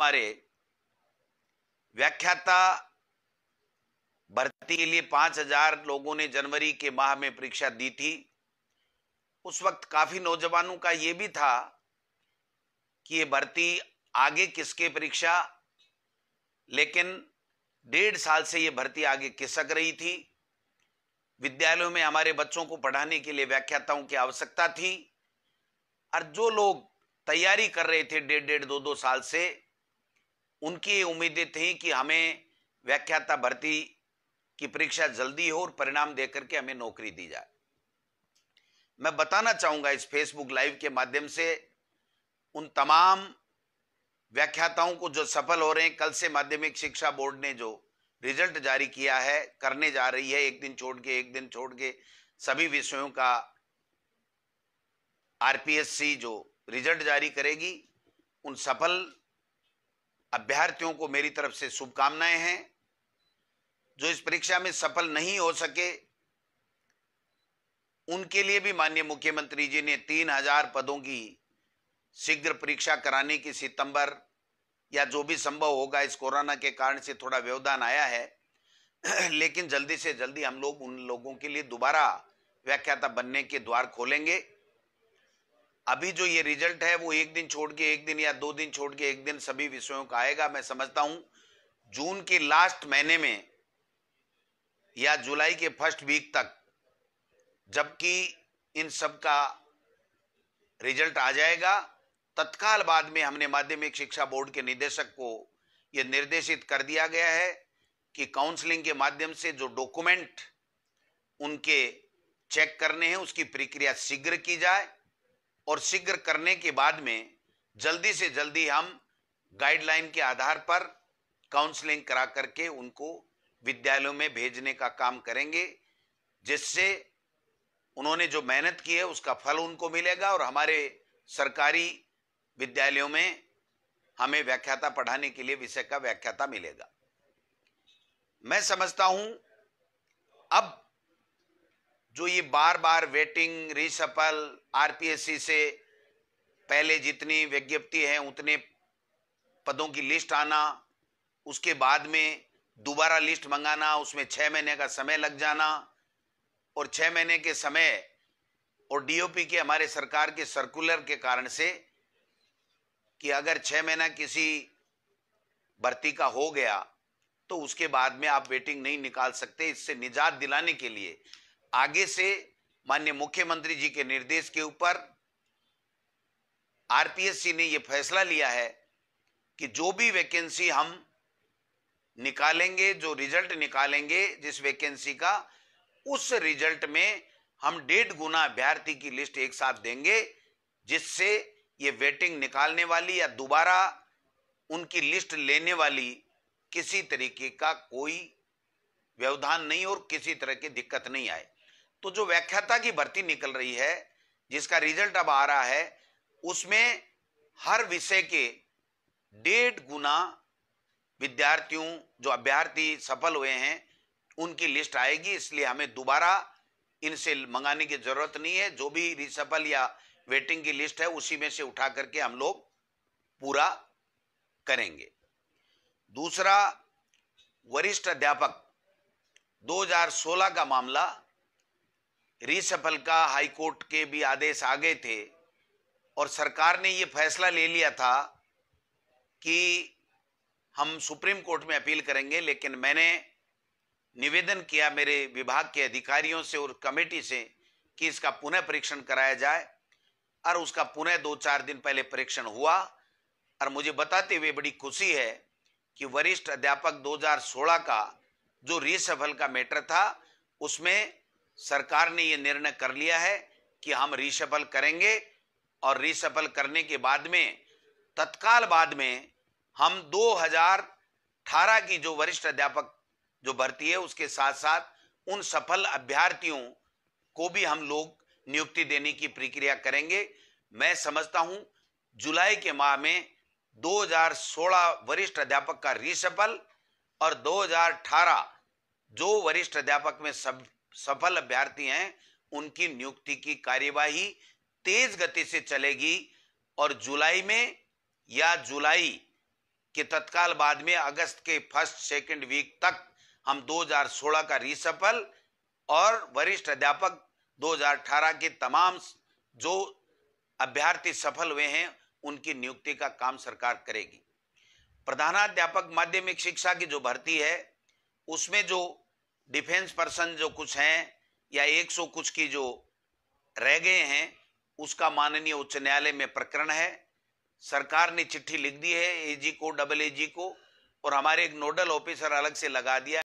मारे व्याख्याता भर्ती के लिए पांच हजार लोगों ने जनवरी के माह में परीक्षा दी थी उस वक्त काफी नौजवानों का यह भी था कि ये भर्ती आगे किसके परीक्षा लेकिन डेढ़ साल से ये भर्ती आगे किसक रही थी विद्यालयों में हमारे बच्चों को पढ़ाने के लिए व्याख्याताओं की आवश्यकता थी और जो लोग तैयारी कर रहे थे डेढ़ डेढ़ दो दो साल से उनकी उम्मीदें थी कि हमें व्याख्याता भर्ती की परीक्षा जल्दी हो और परिणाम देकर के हमें नौकरी दी जाए मैं बताना चाहूंगा इस फेसबुक लाइव के माध्यम से उन तमाम व्याख्याताओं को जो सफल हो रहे हैं कल से माध्यमिक शिक्षा बोर्ड ने जो रिजल्ट जारी किया है करने जा रही है एक दिन छोड़ के एक दिन छोड़ के सभी विषयों का आरपीएससी जो रिजल्ट जारी करेगी उन सफल अभ्यर्थियों को मेरी तरफ से शुभकामनाएं हैं जो इस परीक्षा में सफल नहीं हो सके उनके लिए भी माननीय मुख्यमंत्री जी ने तीन हजार पदों की शीघ्र परीक्षा कराने की सितंबर या जो भी संभव होगा इस कोरोना के कारण से थोड़ा व्यवधान आया है लेकिन जल्दी से जल्दी हम लोग उन लोगों के लिए दोबारा व्याख्याता बनने के द्वार खोलेंगे अभी जो ये रिजल्ट है वो एक दिन छोड़ के एक दिन या दो दिन छोड़ के एक दिन सभी विषयों का आएगा मैं समझता हूं जून के लास्ट महीने में या जुलाई के फर्स्ट वीक तक जबकि इन सब का रिजल्ट आ जाएगा तत्काल बाद में हमने माध्यमिक शिक्षा बोर्ड के निदेशक को यह निर्देशित कर दिया गया है कि काउंसलिंग के माध्यम से जो डॉक्यूमेंट उनके चेक करने हैं उसकी प्रक्रिया शीघ्र की जाए और शीघ्र करने के बाद में जल्दी से जल्दी हम गाइडलाइन के आधार पर काउंसलिंग करा करके उनको विद्यालयों में भेजने का काम करेंगे जिससे उन्होंने जो मेहनत की है उसका फल उनको मिलेगा और हमारे सरकारी विद्यालयों में हमें व्याख्याता पढ़ाने के लिए विषय का व्याख्याता मिलेगा मैं समझता हूं अब जो ये बार बार वेटिंग रिसफल आरपीएससी से पहले जितनी विज्ञप्ति है उतने पदों की लिस्ट आना उसके बाद में दोबारा लिस्ट मंगाना उसमें छः महीने का समय लग जाना और छः महीने के समय और डीओपी के हमारे सरकार के सर्कुलर के कारण से कि अगर छः महीना किसी भर्ती का हो गया तो उसके बाद में आप वेटिंग नहीं निकाल सकते इससे निजात दिलाने के लिए आगे से माननीय मुख्यमंत्री जी के निर्देश के ऊपर आरपीएससी ने यह फैसला लिया है कि जो भी वैकेंसी हम निकालेंगे जो रिजल्ट निकालेंगे जिस वैकेंसी का उस रिजल्ट में हम डेढ़ गुना अभ्यर्थी की लिस्ट एक साथ देंगे जिससे ये वेटिंग निकालने वाली या दोबारा उनकी लिस्ट लेने वाली किसी तरीके का कोई व्यवधान नहीं और किसी तरह की दिक्कत नहीं आए तो जो व्याख्याता की भर्ती निकल रही है जिसका रिजल्ट अब आ रहा है उसमें हर विषय के डेढ़ गुना विद्यार्थियों जो अभ्यर्थी सफल हुए हैं उनकी लिस्ट आएगी इसलिए हमें दोबारा इनसे मंगाने की जरूरत नहीं है जो भी रिसफल या वेटिंग की लिस्ट है उसी में से उठा करके हम लोग पूरा करेंगे दूसरा वरिष्ठ अध्यापक 2016 का मामला रिसफल का हाई कोर्ट के भी आदेश आ गए थे और सरकार ने ये फैसला ले लिया था कि हम सुप्रीम कोर्ट में अपील करेंगे लेकिन मैंने निवेदन किया मेरे विभाग के अधिकारियों से और कमेटी से कि इसका पुनः परीक्षण कराया जाए और उसका पुनः दो चार दिन पहले परीक्षण हुआ और मुझे बताते हुए बड़ी खुशी है कि वरिष्ठ अध्यापक 2016 का जो रिसफल का मैटर था उसमें सरकार ने यह निर्णय कर लिया है कि हम रिशफल करेंगे और रिशफल करने के बाद में तत्काल बाद में हम 2018 की जो वरिष्ठ अध्यापक जो भर्ती है उसके साथ साथ उन सफल अभ्यर्थियों को भी हम लोग नियुक्ति देने की प्रक्रिया करेंगे मैं समझता हूं जुलाई के माह में 2016 वरिष्ठ अध्यापक का रिशफल और 2018 जो वरिष्ठ अध्यापक में सब सफल अभ्यर्थी हैं उनकी नियुक्ति की कार्यवाही तेज गति से चलेगी और जुलाई में या जुलाई के तत्काल बाद में अगस्त के फर्स्ट सेकंड वीक तक हम 2016 का रिसफल और वरिष्ठ अध्यापक 2018 के तमाम जो अभ्यर्थी सफल हुए हैं उनकी नियुक्ति का काम सरकार करेगी प्रधानाध्यापक माध्यमिक शिक्षा की जो भर्ती है उसमें जो डिफेंस पर्सन जो कुछ हैं या 100 कुछ की जो रह गए हैं उसका माननीय उच्च न्यायालय में प्रकरण है सरकार ने चिट्ठी लिख दी है एजी को डबल एजी को और हमारे एक नोडल ऑफिसर अलग से लगा दिया